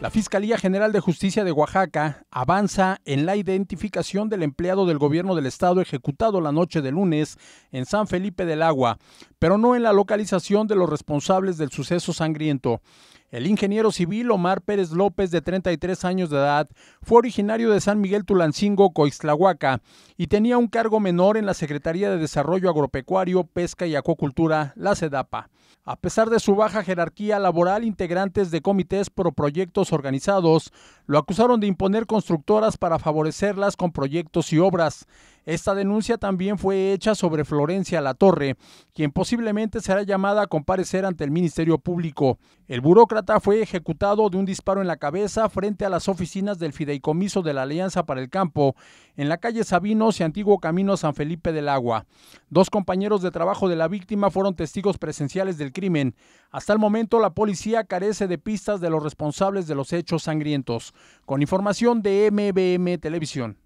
La Fiscalía General de Justicia de Oaxaca avanza en la identificación del empleado del gobierno del estado ejecutado la noche de lunes en San Felipe del Agua, pero no en la localización de los responsables del suceso sangriento. El ingeniero civil Omar Pérez López, de 33 años de edad, fue originario de San Miguel Tulancingo, Coixlahuaca, y tenía un cargo menor en la Secretaría de Desarrollo Agropecuario, Pesca y Acuacultura, la SEDAPA. A pesar de su baja jerarquía laboral, integrantes de comités pro proyectos organizados lo acusaron de imponer constructoras para favorecerlas con proyectos y obras. Esta denuncia también fue hecha sobre Florencia Latorre, quien posiblemente será llamada a comparecer ante el Ministerio Público. El burócrata fue ejecutado de un disparo en la cabeza frente a las oficinas del Fideicomiso de la Alianza para el Campo en la calle Sabinos y antiguo camino San Felipe del Agua. Dos compañeros de trabajo de la víctima fueron testigos presenciales del crimen. Hasta el momento la policía carece de pistas de los responsables de los hechos sangrientos. Con información de MBM Televisión.